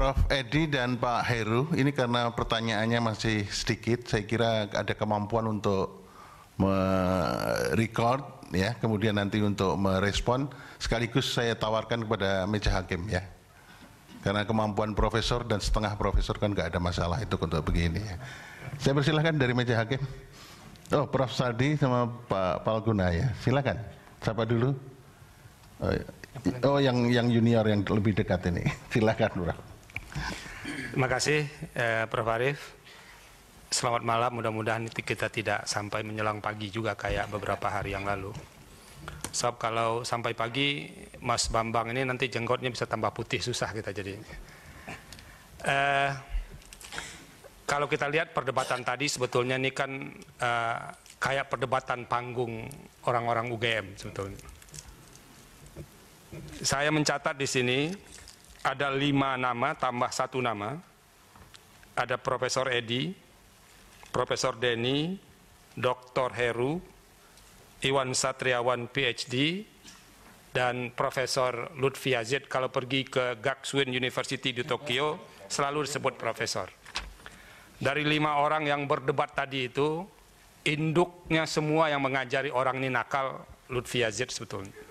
Prof. Edi dan Pak Heru, ini karena pertanyaannya masih sedikit, saya kira ada kemampuan untuk merecord ya, kemudian nanti untuk merespon. Sekaligus saya tawarkan kepada meja hakim ya, karena kemampuan profesor dan setengah profesor kan nggak ada masalah itu untuk begini. Ya. Saya persilahkan dari meja hakim. Oh, Prof. Sadi sama Pak Palguna ya, silakan. Siapa dulu? Oh, ya. Oh yang yang junior yang lebih dekat ini. Silakan Nurah. Terima kasih eh, Prof. Arif. Selamat malam, mudah-mudahan kita tidak sampai menyelang pagi juga kayak beberapa hari yang lalu. Sob, kalau sampai pagi Mas Bambang ini nanti jenggotnya bisa tambah putih, susah kita jadi. Eh, kalau kita lihat perdebatan tadi sebetulnya ini kan eh, kayak perdebatan panggung orang-orang UGM sebetulnya. Saya mencatat di sini ada lima nama tambah satu nama. Ada Profesor Edi, Profesor Denny, Dr. Heru, Iwan Satriawan PhD, dan Profesor Lutfi Aziz. kalau pergi ke Gakuin University di Tokyo selalu disebut profesor. Dari lima orang yang berdebat tadi itu, induknya semua yang mengajari orang ini nakal Lutfi Aziz sebetulnya.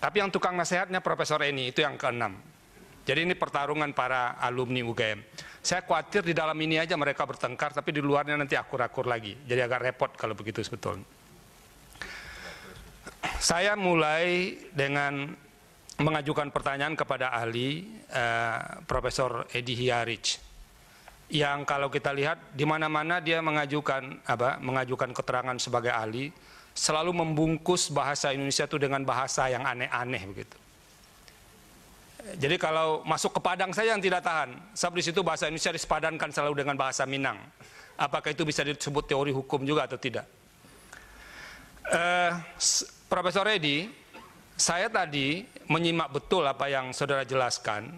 Tapi yang tukang nasihatnya Profesor ini itu yang keenam. Jadi ini pertarungan para alumni UGM. Saya khawatir di dalam ini aja mereka bertengkar, tapi di luarnya nanti akur-akur lagi. Jadi agak repot kalau begitu sebetulnya. Saya mulai dengan mengajukan pertanyaan kepada ahli eh, Profesor Edi Hiarich yang kalau kita lihat di mana-mana dia mengajukan apa mengajukan keterangan sebagai ahli selalu membungkus bahasa Indonesia itu dengan bahasa yang aneh-aneh begitu. Jadi kalau masuk ke Padang saya yang tidak tahan. Sebab di situ bahasa Indonesia disepadankan selalu dengan bahasa Minang. Apakah itu bisa disebut teori hukum juga atau tidak? Eh, Profesor Edi, saya tadi menyimak betul apa yang saudara jelaskan,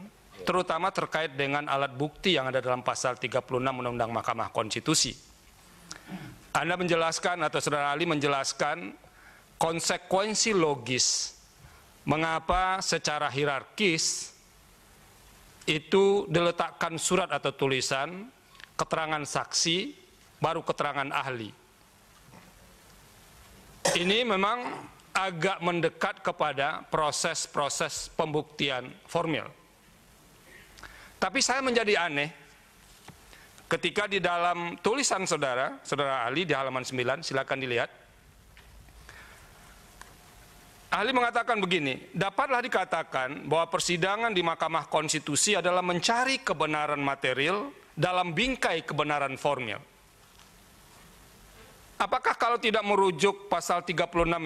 terutama terkait dengan alat bukti yang ada dalam pasal 36 Undang-Undang Mahkamah Konstitusi. Anda menjelaskan atau saudara Ali menjelaskan konsekuensi logis mengapa secara hierarkis itu diletakkan surat atau tulisan, keterangan saksi, baru keterangan ahli. Ini memang agak mendekat kepada proses-proses pembuktian formil. Tapi saya menjadi aneh Ketika di dalam tulisan saudara, saudara Ali di halaman 9, silakan dilihat. Ahli mengatakan begini, dapatlah dikatakan bahwa persidangan di Mahkamah Konstitusi adalah mencari kebenaran material dalam bingkai kebenaran formil. Apakah kalau tidak merujuk pasal 36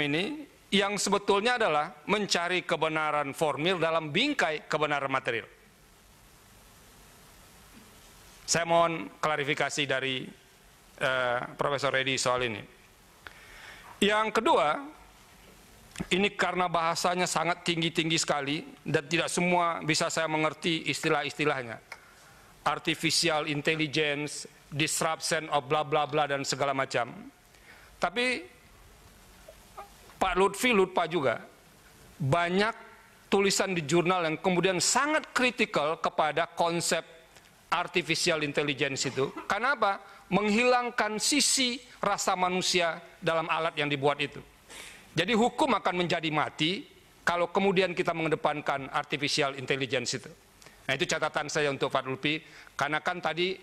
ini, yang sebetulnya adalah mencari kebenaran formil dalam bingkai kebenaran material? Saya mohon klarifikasi dari eh, Profesor Edi soal ini. Yang kedua, ini karena bahasanya sangat tinggi-tinggi sekali dan tidak semua bisa saya mengerti istilah-istilahnya. Artificial intelligence, disruption of bla bla bla dan segala macam. Tapi Pak Lutfi lupa juga banyak tulisan di jurnal yang kemudian sangat kritikal kepada konsep artificial intelligence itu. kenapa Menghilangkan sisi rasa manusia dalam alat yang dibuat itu. Jadi hukum akan menjadi mati kalau kemudian kita mengedepankan artificial intelligence itu. Nah itu catatan saya untuk Pak Lupi, karena kan tadi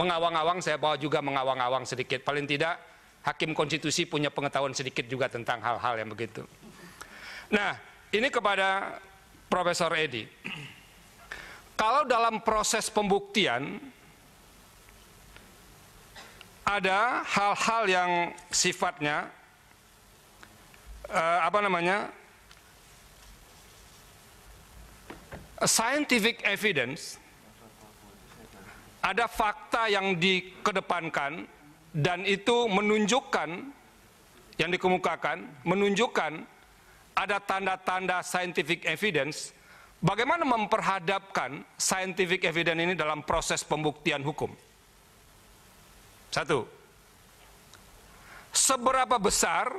mengawang-awang saya bawa juga mengawang-awang sedikit. Paling tidak hakim konstitusi punya pengetahuan sedikit juga tentang hal-hal yang begitu. Nah ini kepada Profesor Edi. Kalau dalam proses pembuktian ada hal-hal yang sifatnya uh, apa namanya scientific evidence ada fakta yang dikedepankan dan itu menunjukkan yang dikemukakan menunjukkan ada tanda-tanda scientific evidence Bagaimana memperhadapkan scientific evidence ini dalam proses pembuktian hukum? Satu, seberapa besar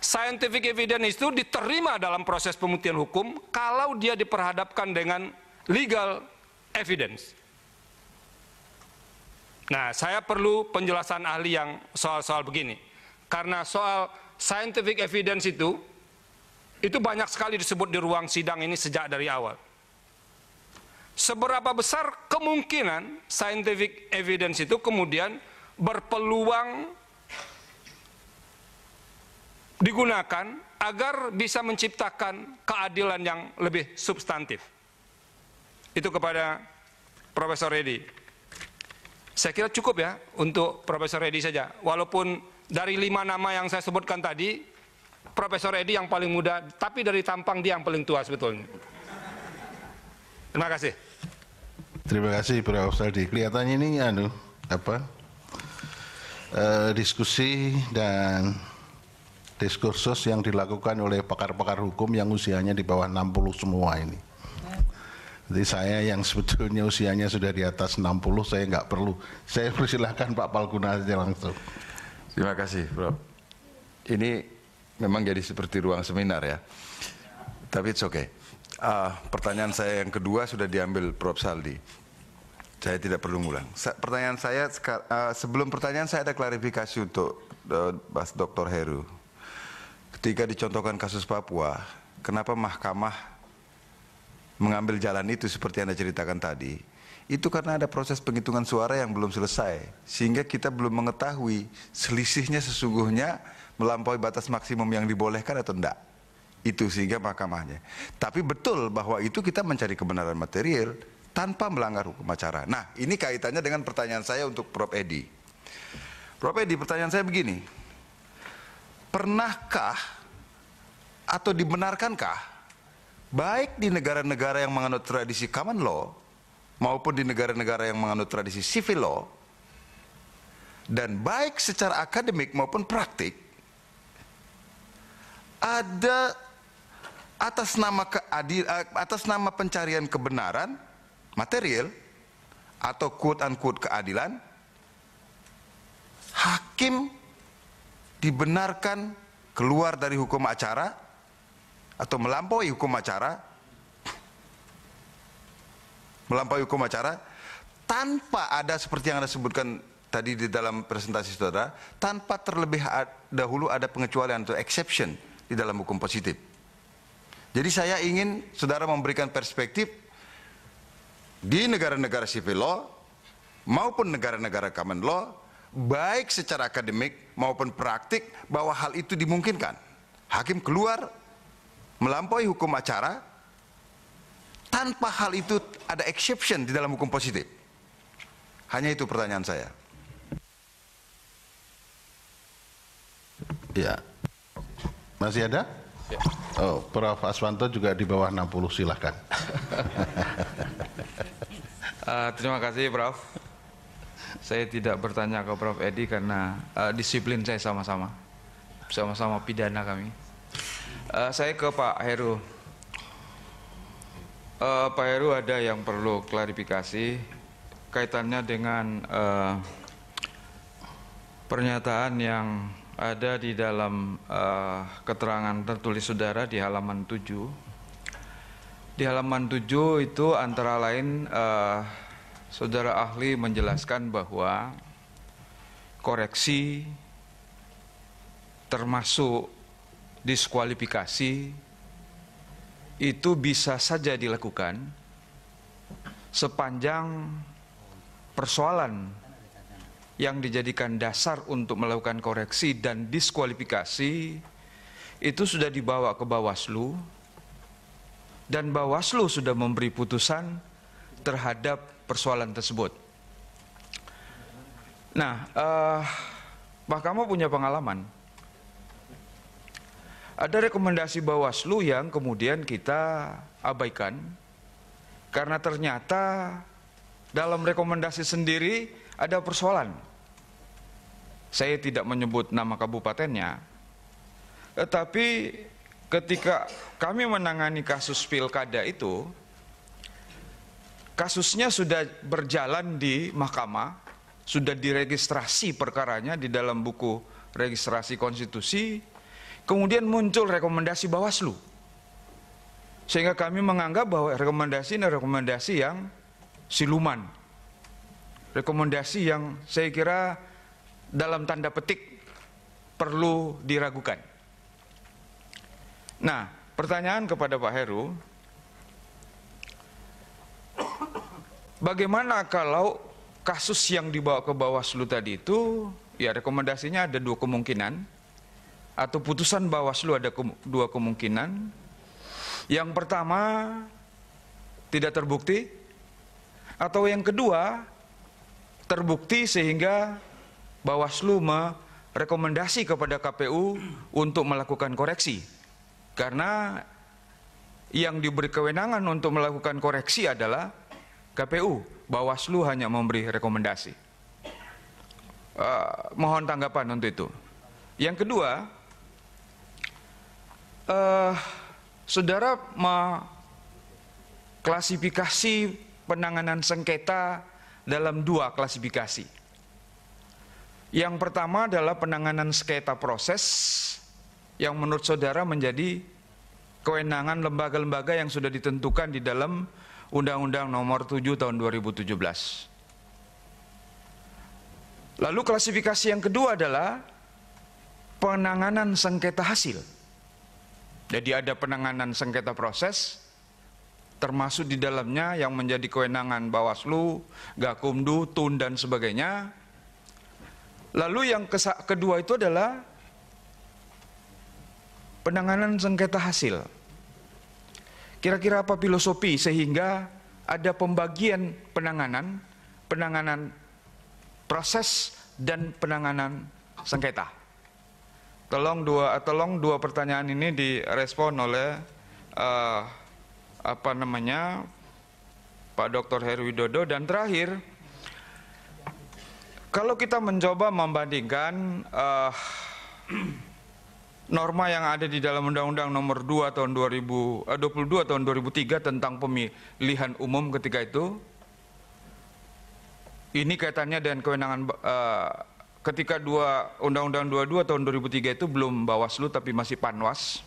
scientific evidence itu diterima dalam proses pembuktian hukum kalau dia diperhadapkan dengan legal evidence? Nah, saya perlu penjelasan ahli yang soal-soal begini. Karena soal scientific evidence itu itu banyak sekali disebut di ruang sidang ini sejak dari awal. Seberapa besar kemungkinan scientific evidence itu kemudian berpeluang digunakan agar bisa menciptakan keadilan yang lebih substantif. Itu kepada Profesor Reddy. Saya kira cukup ya untuk Profesor Reddy saja. Walaupun dari lima nama yang saya sebutkan tadi, Profesor Edi yang paling muda, tapi dari tampang dia yang paling tua sebetulnya. Terima kasih. Terima kasih Prof. Saldi. Kelihatannya ini anu apa? E, diskusi dan diskursus yang dilakukan oleh pakar-pakar hukum yang usianya di bawah 60 semua ini. Jadi saya yang sebetulnya usianya sudah di atas 60, saya nggak perlu. Saya persilahkan Pak Palguna saja langsung. Terima kasih, Prof. Ini memang jadi seperti ruang seminar ya. Tapi it's okay. Uh, pertanyaan saya yang kedua sudah diambil Prof. Saldi. Saya tidak perlu ngulang. Sa pertanyaan saya uh, sebelum pertanyaan saya ada klarifikasi untuk uh, eh, Dr. Heru. Ketika dicontohkan kasus Papua, kenapa mahkamah mengambil jalan itu seperti Anda ceritakan tadi? Itu karena ada proses penghitungan suara yang belum selesai, sehingga kita belum mengetahui selisihnya sesungguhnya melampaui batas maksimum yang dibolehkan atau tidak Itu sehingga mahkamahnya. Tapi betul bahwa itu kita mencari kebenaran material tanpa melanggar hukum acara. Nah, ini kaitannya dengan pertanyaan saya untuk Prof. Edi. Prof. Edi, pertanyaan saya begini. Pernahkah atau dibenarkankah baik di negara-negara yang menganut tradisi common law maupun di negara-negara yang menganut tradisi civil law dan baik secara akademik maupun praktik ada atas nama keadil atas nama pencarian kebenaran material atau quote unquote keadilan hakim dibenarkan keluar dari hukum acara atau melampaui hukum acara melampaui hukum acara tanpa ada seperti yang Anda sebutkan tadi di dalam presentasi saudara tanpa terlebih dahulu ada pengecualian atau exception di dalam hukum positif. Jadi saya ingin saudara memberikan perspektif di negara-negara civil law maupun negara-negara common law baik secara akademik maupun praktik bahwa hal itu dimungkinkan. Hakim keluar melampaui hukum acara tanpa hal itu ada exception di dalam hukum positif. Hanya itu pertanyaan saya. Ya, masih ada? Ya. Oh, Prof. Aswanto juga di bawah 60, silahkan. uh, terima kasih, Prof. Saya tidak bertanya ke Prof. Edi karena uh, disiplin saya sama-sama. Sama-sama pidana kami. Uh, saya ke Pak Heru. Uh, Pak Heru ada yang perlu klarifikasi kaitannya dengan uh, pernyataan yang ada di dalam uh, keterangan tertulis saudara di halaman 7. Di halaman 7 itu antara lain uh, saudara ahli menjelaskan bahwa koreksi termasuk diskualifikasi itu bisa saja dilakukan sepanjang persoalan yang dijadikan dasar untuk melakukan koreksi dan diskualifikasi itu sudah dibawa ke Bawaslu dan Bawaslu sudah memberi putusan terhadap persoalan tersebut. Nah, eh, Mahkamah punya pengalaman. Ada rekomendasi Bawaslu yang kemudian kita abaikan karena ternyata dalam rekomendasi sendiri ada persoalan. Saya tidak menyebut nama kabupatennya. Tetapi ketika kami menangani kasus pilkada itu, kasusnya sudah berjalan di mahkamah, sudah diregistrasi perkaranya di dalam buku registrasi konstitusi, kemudian muncul rekomendasi Bawaslu. Sehingga kami menganggap bahwa rekomendasi ini rekomendasi yang siluman. Rekomendasi yang saya kira dalam tanda petik perlu diragukan. Nah, pertanyaan kepada Pak Heru, bagaimana kalau kasus yang dibawa ke Bawaslu tadi itu, ya rekomendasinya ada dua kemungkinan, atau putusan Bawaslu ada dua kemungkinan. Yang pertama, tidak terbukti, atau yang kedua, terbukti sehingga Bawaslu merekomendasi kepada KPU untuk melakukan koreksi. Karena yang diberi kewenangan untuk melakukan koreksi adalah KPU. Bawaslu hanya memberi rekomendasi. Uh, mohon tanggapan untuk itu. Yang kedua, uh, saudara klasifikasi penanganan sengketa dalam dua klasifikasi. Yang pertama adalah penanganan sengketa proses yang menurut saudara menjadi kewenangan lembaga-lembaga yang sudah ditentukan di dalam Undang-Undang Nomor 7 Tahun 2017. Lalu klasifikasi yang kedua adalah penanganan sengketa hasil. Jadi ada penanganan sengketa proses, termasuk di dalamnya yang menjadi kewenangan Bawaslu, Gakumdu, TUN, dan sebagainya, Lalu yang kedua itu adalah penanganan sengketa hasil. Kira-kira apa filosofi sehingga ada pembagian penanganan, penanganan proses dan penanganan sengketa. Tolong dua tolong dua pertanyaan ini direspon oleh uh, apa namanya Pak Dr. Heru Widodo dan terakhir kalau kita mencoba membandingkan uh, norma yang ada di dalam Undang-Undang Nomor 2 tahun 2000, uh, 22 tahun 2003 tentang pemilihan umum ketika itu, ini kaitannya dengan kewenangan uh, ketika dua Undang-Undang 22 tahun 2003 itu belum Bawaslu tapi masih Panwas.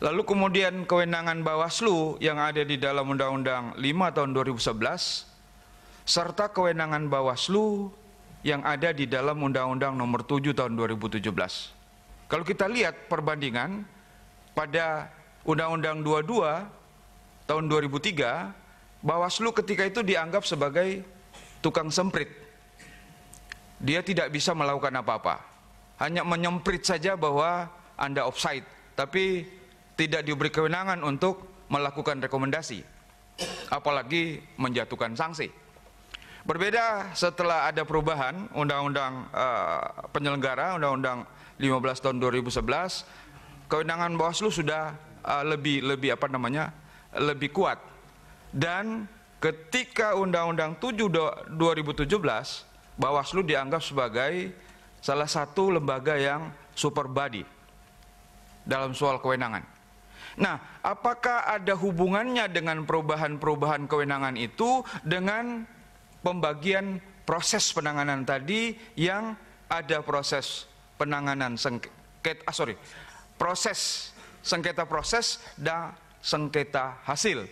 Lalu kemudian kewenangan Bawaslu yang ada di dalam Undang-Undang 5 tahun 2011 serta kewenangan Bawaslu yang ada di dalam Undang-Undang Nomor 7 Tahun 2017. Kalau kita lihat perbandingan pada Undang-Undang 22 Tahun 2003, Bawaslu ketika itu dianggap sebagai tukang semprit. Dia tidak bisa melakukan apa-apa. Hanya menyemprit saja bahwa Anda offside, tapi tidak diberi kewenangan untuk melakukan rekomendasi, apalagi menjatuhkan sanksi. Berbeda setelah ada perubahan undang-undang uh, penyelenggara undang-undang 15 tahun 2011 kewenangan Bawaslu sudah uh, lebih lebih apa namanya? lebih kuat. Dan ketika undang-undang 7 2017 Bawaslu dianggap sebagai salah satu lembaga yang super body dalam soal kewenangan. Nah, apakah ada hubungannya dengan perubahan-perubahan kewenangan itu dengan pembagian proses penanganan tadi yang ada proses penanganan sengketa ah, sorry proses sengketa proses dan sengketa hasil.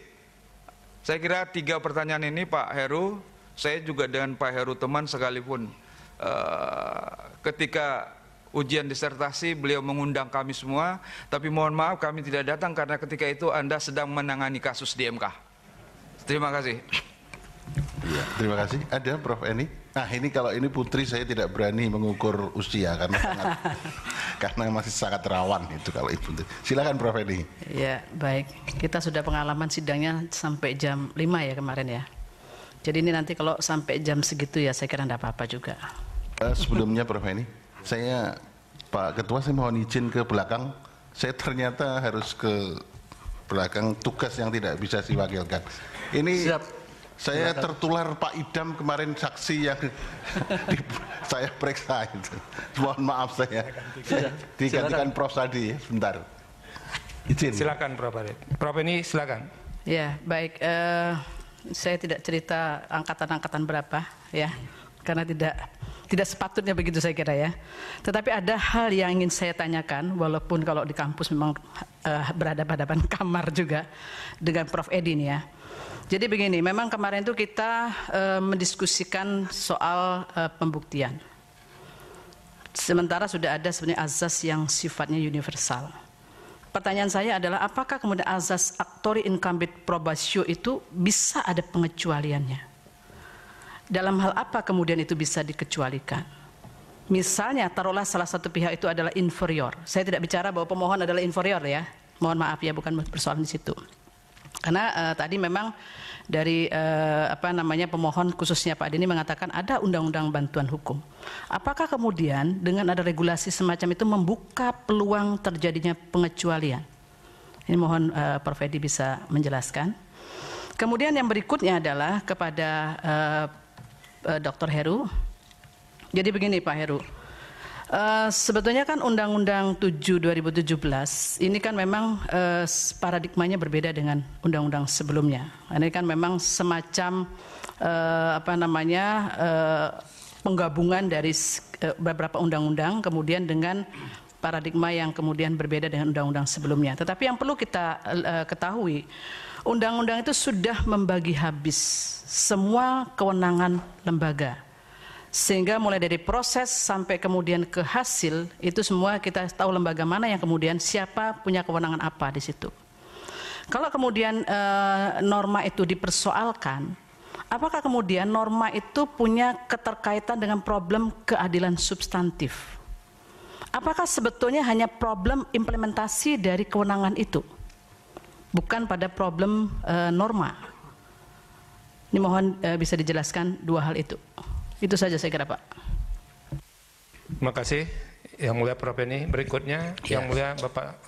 Saya kira tiga pertanyaan ini Pak Heru, saya juga dengan Pak Heru teman sekalipun uh, ketika ujian disertasi beliau mengundang kami semua, tapi mohon maaf kami tidak datang karena ketika itu Anda sedang menangani kasus di MK. Terima kasih. Ya, terima kasih. Ada Prof Eni. Nah ini kalau ini putri saya tidak berani mengukur usia karena sangat, karena masih sangat rawan itu kalau ibu. Silakan Prof Eni. Ya baik. Kita sudah pengalaman sidangnya sampai jam 5 ya kemarin ya. Jadi ini nanti kalau sampai jam segitu ya saya kira tidak apa-apa juga. Uh, sebelumnya Prof Eni, saya Pak Ketua saya mohon izin ke belakang. Saya ternyata harus ke belakang tugas yang tidak bisa diwakilkan. Ini Siap saya tertular Pak Idam kemarin saksi yang di, saya periksa itu. Mohon maaf saya. digantikan Prof tadi sebentar. Izin. Silakan Prof Arif. Prof ini silakan. Ya, baik. Uh, saya tidak cerita angkatan-angkatan berapa ya. Karena tidak tidak sepatutnya begitu saya kira ya. Tetapi ada hal yang ingin saya tanyakan, walaupun kalau di kampus memang uh, eh, berada pada kamar juga dengan Prof Edi nih ya. Jadi begini, memang kemarin itu kita e, mendiskusikan soal e, pembuktian. Sementara sudah ada sebenarnya azas yang sifatnya universal. Pertanyaan saya adalah apakah kemudian azas aktori incumbent probatio itu bisa ada pengecualiannya? Dalam hal apa kemudian itu bisa dikecualikan? Misalnya taruhlah salah satu pihak itu adalah inferior. Saya tidak bicara bahwa pemohon adalah inferior ya. Mohon maaf ya bukan persoalan di situ karena uh, tadi memang dari uh, apa namanya pemohon khususnya Pak Dini mengatakan ada undang-undang bantuan hukum. Apakah kemudian dengan ada regulasi semacam itu membuka peluang terjadinya pengecualian? Ini mohon uh, Prof Edi bisa menjelaskan. Kemudian yang berikutnya adalah kepada uh, Dr. Heru. Jadi begini Pak Heru, Eh, sebetulnya kan Undang-Undang 7 2017 ini kan memang uh, paradigmanya berbeda dengan Undang-Undang sebelumnya. Ini kan memang semacam uh, apa namanya uh, penggabungan dari uh, beberapa undang-undang kemudian dengan paradigma yang kemudian berbeda dengan undang-undang sebelumnya. Tetapi yang perlu kita uh, ketahui, undang-undang itu sudah membagi habis semua kewenangan lembaga sehingga mulai dari proses sampai kemudian ke hasil itu semua kita tahu lembaga mana yang kemudian siapa punya kewenangan apa di situ. Kalau kemudian e, norma itu dipersoalkan, apakah kemudian norma itu punya keterkaitan dengan problem keadilan substantif? Apakah sebetulnya hanya problem implementasi dari kewenangan itu, bukan pada problem e, norma? Ini mohon e, bisa dijelaskan dua hal itu. Itu saja saya kira Pak. Terima kasih Yang Mulia Prof. ini. Berikutnya ya. Yang iya. Mulia Bapak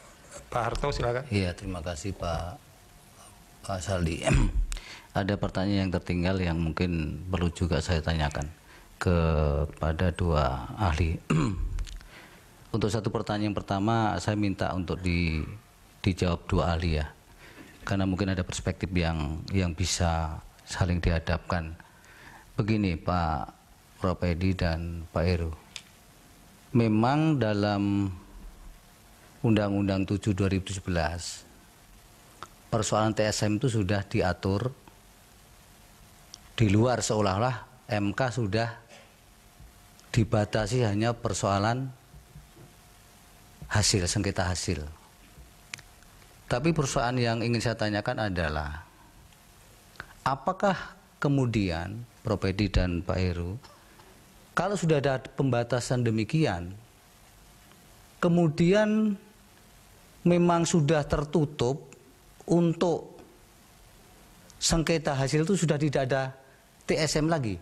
Pak Harto silakan. Iya, terima kasih Pak Pak Saldi. Ada pertanyaan yang tertinggal yang mungkin perlu juga saya tanyakan kepada dua ahli. untuk satu pertanyaan pertama saya minta untuk di dijawab dua ahli ya. Karena mungkin ada perspektif yang yang bisa saling dihadapkan begini Pak Prof. Edi dan Pak Heru. Memang dalam Undang-Undang 7 2017 persoalan TSM itu sudah diatur di luar seolah-olah MK sudah dibatasi hanya persoalan hasil sengketa hasil. Tapi persoalan yang ingin saya tanyakan adalah apakah kemudian Prof. Edi dan Pak Heru, kalau sudah ada pembatasan demikian, kemudian memang sudah tertutup untuk sengketa hasil itu sudah tidak ada TSM lagi.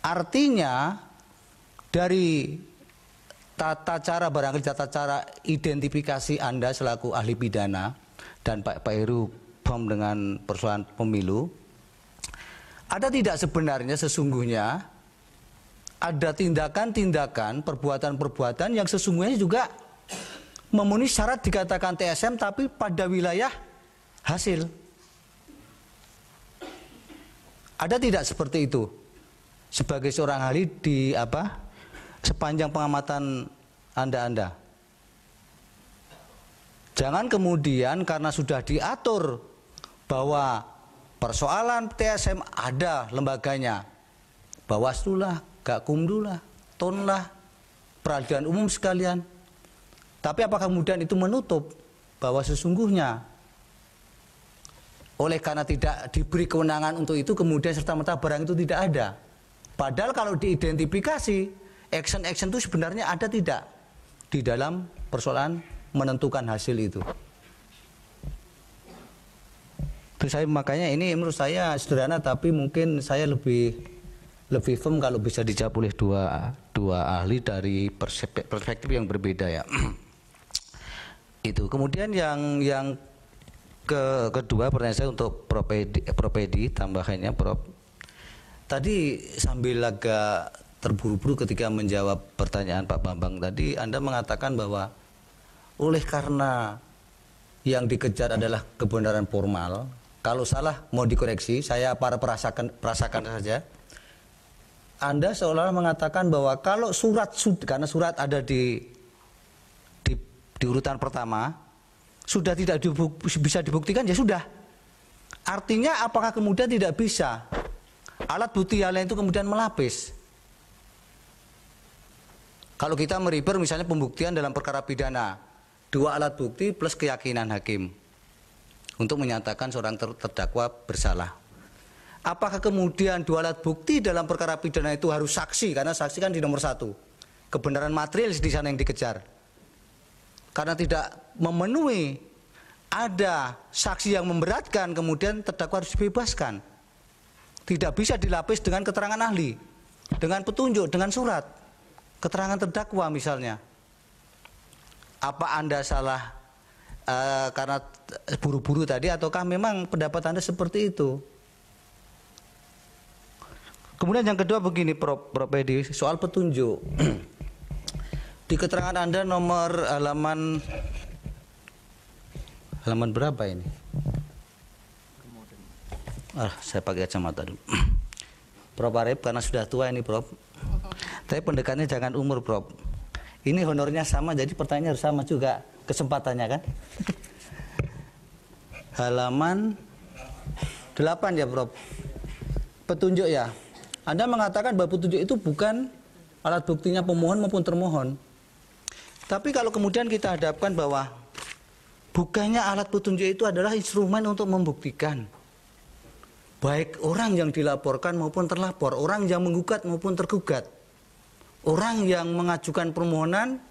Artinya dari tata cara barangkali tata cara identifikasi Anda selaku ahli pidana dan Pak Pak Heru bom dengan persoalan pemilu ada tidak sebenarnya sesungguhnya ada tindakan-tindakan, perbuatan-perbuatan yang sesungguhnya juga memenuhi syarat dikatakan TSM tapi pada wilayah hasil. Ada tidak seperti itu? Sebagai seorang ahli di apa? Sepanjang pengamatan Anda-anda. Jangan kemudian karena sudah diatur bahwa Persoalan TSM ada lembaganya. Bawaslu lah, Gakumdu lah, Ton lah, peradilan umum sekalian. Tapi apakah kemudian itu menutup bahwa sesungguhnya oleh karena tidak diberi kewenangan untuk itu kemudian serta-merta barang itu tidak ada. Padahal kalau diidentifikasi, action-action itu sebenarnya ada tidak di dalam persoalan menentukan hasil itu terus saya makanya ini menurut saya sederhana tapi mungkin saya lebih lebih firm kalau bisa dijawab oleh dua dua ahli dari perspektif, perspektif yang berbeda ya itu kemudian yang yang ke kedua pertanyaan saya untuk propedi propedi tambahannya Prof tadi sambil agak terburu-buru ketika menjawab pertanyaan Pak Bambang tadi Anda mengatakan bahwa oleh karena yang dikejar adalah kebenaran formal kalau salah mau dikoreksi, saya para perasakan perasakan saja. Anda seolah mengatakan bahwa kalau surat karena surat ada di di, di urutan pertama sudah tidak dibuk, bisa dibuktikan ya sudah. Artinya apakah kemudian tidak bisa alat bukti yang lain itu kemudian melapis? Kalau kita meriper misalnya pembuktian dalam perkara pidana, dua alat bukti plus keyakinan hakim untuk menyatakan seorang ter terdakwa bersalah. Apakah kemudian dua alat bukti dalam perkara pidana itu harus saksi karena saksi kan di nomor satu kebenaran material di sana yang dikejar karena tidak memenuhi ada saksi yang memberatkan kemudian terdakwa harus dibebaskan tidak bisa dilapis dengan keterangan ahli dengan petunjuk dengan surat keterangan terdakwa misalnya apa anda salah uh, karena eh, buru-buru tadi ataukah memang pendapat Anda seperti itu? Kemudian yang kedua begini Prof, Prof Edi, soal petunjuk. Di keterangan Anda nomor halaman halaman berapa ini? Ah, saya pakai kacamata dulu. Prof Arif karena sudah tua ini Prof. Tapi pendekatnya jangan umur Prof. Ini honornya sama jadi pertanyaan harus sama juga kesempatannya kan. Halaman 8 ya, Prof. Petunjuk ya. Anda mengatakan bahwa petunjuk itu bukan alat buktinya pemohon maupun termohon. Tapi kalau kemudian kita hadapkan bahwa bukannya alat petunjuk itu adalah instrumen untuk membuktikan baik orang yang dilaporkan maupun terlapor, orang yang menggugat maupun tergugat, orang yang mengajukan permohonan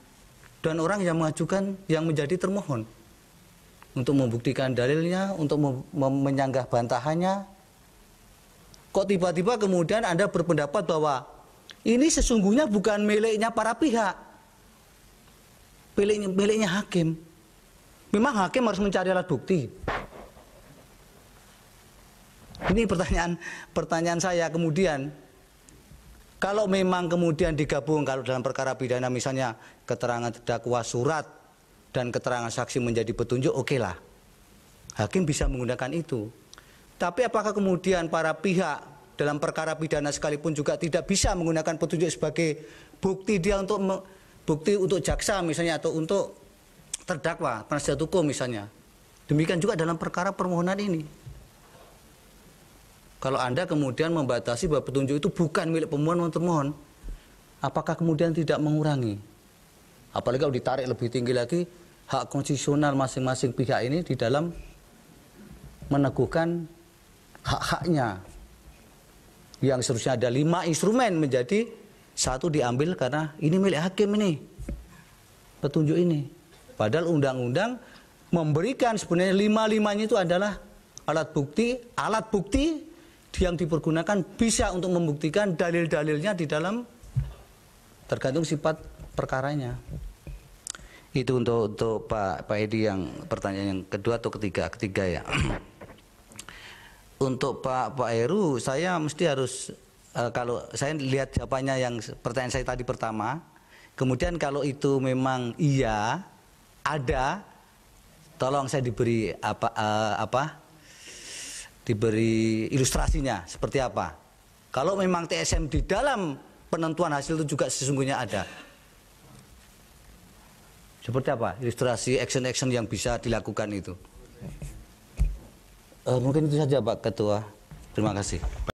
dan orang yang mengajukan yang menjadi termohon untuk membuktikan dalilnya, untuk menyanggah bantahannya. Kok tiba-tiba kemudian Anda berpendapat bahwa ini sesungguhnya bukan miliknya para pihak. Miliknya, miliknya hakim. Memang hakim harus mencari alat bukti. Ini pertanyaan pertanyaan saya kemudian kalau memang kemudian digabung kalau dalam perkara pidana misalnya keterangan terdakwa surat dan keterangan saksi menjadi petunjuk oke okay lah. Hakim bisa menggunakan itu. Tapi apakah kemudian para pihak dalam perkara pidana sekalipun juga tidak bisa menggunakan petunjuk sebagai bukti dia untuk bukti untuk jaksa misalnya atau untuk terdakwa penasihat hukum misalnya. Demikian juga dalam perkara permohonan ini. Kalau Anda kemudian membatasi bahwa petunjuk itu bukan milik pemohon untuk mohon, apakah kemudian tidak mengurangi? Apalagi kalau ditarik lebih tinggi lagi, hak konstitusional masing-masing pihak ini di dalam meneguhkan hak-haknya. Yang seharusnya ada lima instrumen menjadi satu diambil karena ini milik hakim ini. Petunjuk ini. Padahal undang-undang memberikan sebenarnya lima-limanya itu adalah alat bukti, alat bukti yang dipergunakan bisa untuk membuktikan dalil-dalilnya di dalam tergantung sifat perkaranya. Itu untuk untuk Pak Pak Edi yang pertanyaan yang kedua atau ketiga ketiga ya. untuk Pak Pak Heru saya mesti harus uh, kalau saya lihat jawabannya yang pertanyaan saya tadi pertama, kemudian kalau itu memang iya ada, tolong saya diberi apa uh, apa diberi ilustrasinya seperti apa. Kalau memang TSM di dalam penentuan hasil itu juga sesungguhnya ada. Seperti apa ilustrasi action-action yang bisa dilakukan itu? Uh, mungkin itu saja Pak Ketua. Terima kasih.